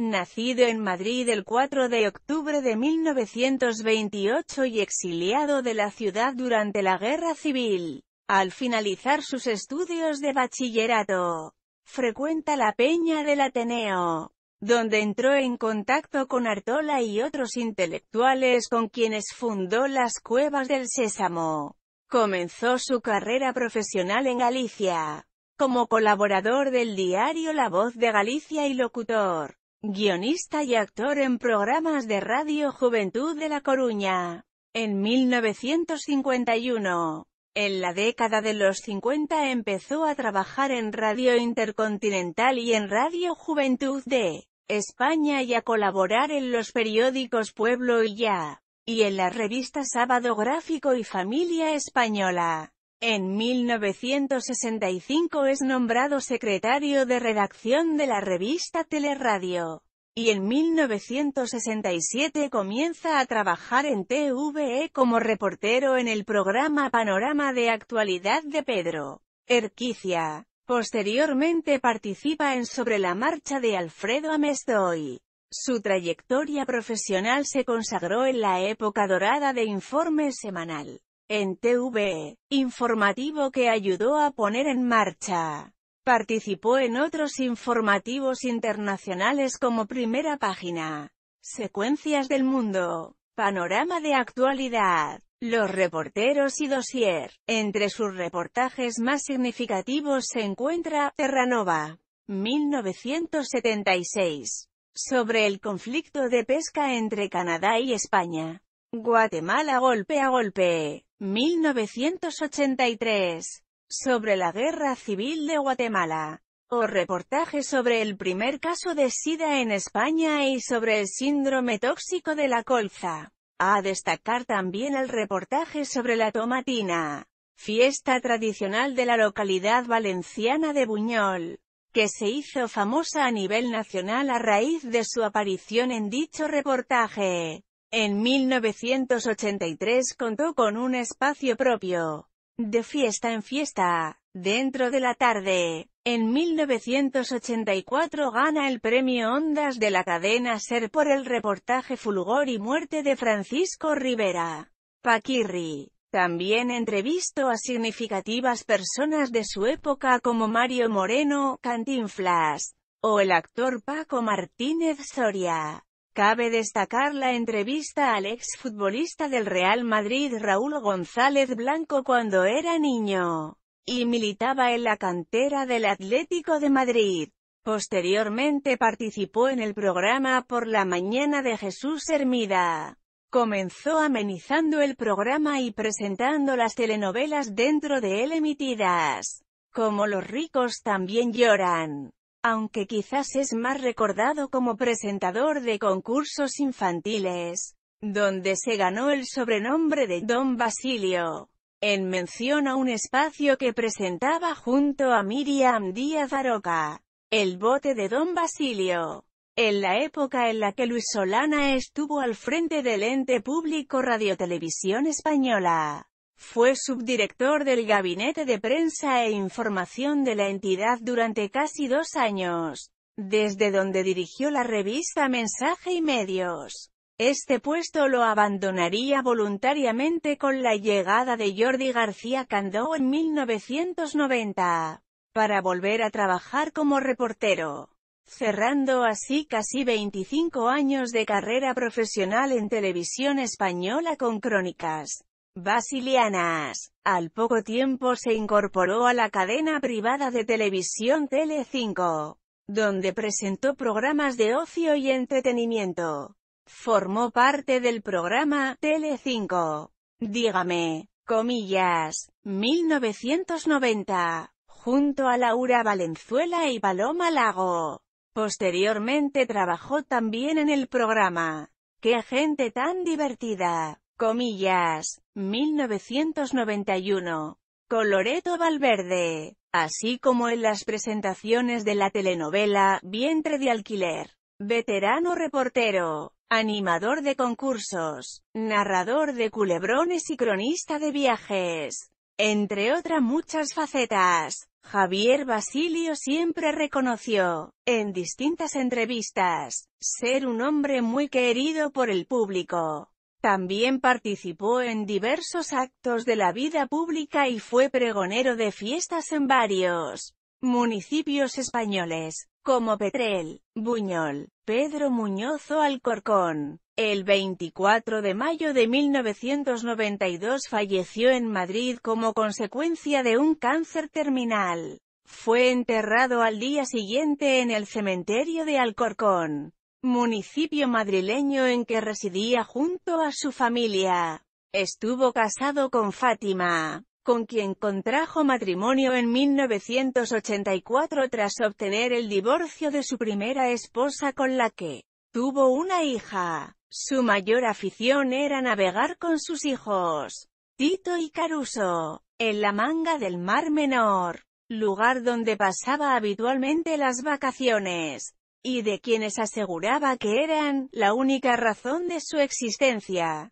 Nacido en Madrid el 4 de octubre de 1928 y exiliado de la ciudad durante la Guerra Civil, al finalizar sus estudios de bachillerato, frecuenta la Peña del Ateneo, donde entró en contacto con Artola y otros intelectuales con quienes fundó las Cuevas del Sésamo. Comenzó su carrera profesional en Galicia, como colaborador del diario La Voz de Galicia y locutor guionista y actor en programas de radio Juventud de La Coruña. En 1951, en la década de los 50 empezó a trabajar en Radio Intercontinental y en Radio Juventud de España y a colaborar en los periódicos Pueblo y Ya, y en la revista Sábado Gráfico y Familia Española. En 1965 es nombrado secretario de redacción de la revista Teleradio, y en 1967 comienza a trabajar en TVE como reportero en el programa Panorama de Actualidad de Pedro Erquicia. Posteriormente participa en Sobre la Marcha de Alfredo Amestoy. Su trayectoria profesional se consagró en la época dorada de Informe Semanal en TV, informativo que ayudó a poner en marcha. Participó en otros informativos internacionales como Primera Página, Secuencias del Mundo, Panorama de Actualidad, Los Reporteros y Dossier. Entre sus reportajes más significativos se encuentra Terranova, 1976, sobre el conflicto de pesca entre Canadá y España. Guatemala golpe a golpe. 1983. Sobre la guerra civil de Guatemala. O reportaje sobre el primer caso de SIDA en España y sobre el síndrome tóxico de la colza. A destacar también el reportaje sobre la tomatina, fiesta tradicional de la localidad valenciana de Buñol, que se hizo famosa a nivel nacional a raíz de su aparición en dicho reportaje. En 1983 contó con un espacio propio, de fiesta en fiesta, dentro de la tarde. En 1984 gana el premio Ondas de la cadena SER por el reportaje Fulgor y muerte de Francisco Rivera. Paquirri. También entrevistó a significativas personas de su época como Mario Moreno, Cantinflas, o el actor Paco Martínez Soria. Cabe destacar la entrevista al exfutbolista del Real Madrid Raúl González Blanco cuando era niño y militaba en la cantera del Atlético de Madrid. Posteriormente participó en el programa Por la Mañana de Jesús Hermida. Comenzó amenizando el programa y presentando las telenovelas dentro de él emitidas, como Los ricos también lloran aunque quizás es más recordado como presentador de concursos infantiles, donde se ganó el sobrenombre de Don Basilio, en mención a un espacio que presentaba junto a Miriam Díaz Aroca, el bote de Don Basilio. En la época en la que Luis Solana estuvo al frente del ente público Radiotelevisión Española, fue subdirector del Gabinete de Prensa e Información de la entidad durante casi dos años, desde donde dirigió la revista Mensaje y Medios. Este puesto lo abandonaría voluntariamente con la llegada de Jordi García Candó en 1990, para volver a trabajar como reportero, cerrando así casi 25 años de carrera profesional en televisión española con crónicas, Basilianas. Al poco tiempo se incorporó a la cadena privada de televisión Tele5, donde presentó programas de ocio y entretenimiento. Formó parte del programa Tele5. Dígame, comillas, 1990, junto a Laura Valenzuela y Paloma Lago. Posteriormente trabajó también en el programa. ¡Qué gente tan divertida! comillas, 1991, Coloreto Valverde, así como en las presentaciones de la telenovela Vientre de Alquiler, veterano reportero, animador de concursos, narrador de culebrones y cronista de viajes. Entre otras muchas facetas, Javier Basilio siempre reconoció, en distintas entrevistas, ser un hombre muy querido por el público. También participó en diversos actos de la vida pública y fue pregonero de fiestas en varios municipios españoles, como Petrel, Buñol, Pedro Muñoz o Alcorcón. El 24 de mayo de 1992 falleció en Madrid como consecuencia de un cáncer terminal. Fue enterrado al día siguiente en el cementerio de Alcorcón municipio madrileño en que residía junto a su familia. Estuvo casado con Fátima, con quien contrajo matrimonio en 1984 tras obtener el divorcio de su primera esposa con la que tuvo una hija. Su mayor afición era navegar con sus hijos, Tito y Caruso, en la manga del Mar Menor, lugar donde pasaba habitualmente las vacaciones y de quienes aseguraba que eran la única razón de su existencia.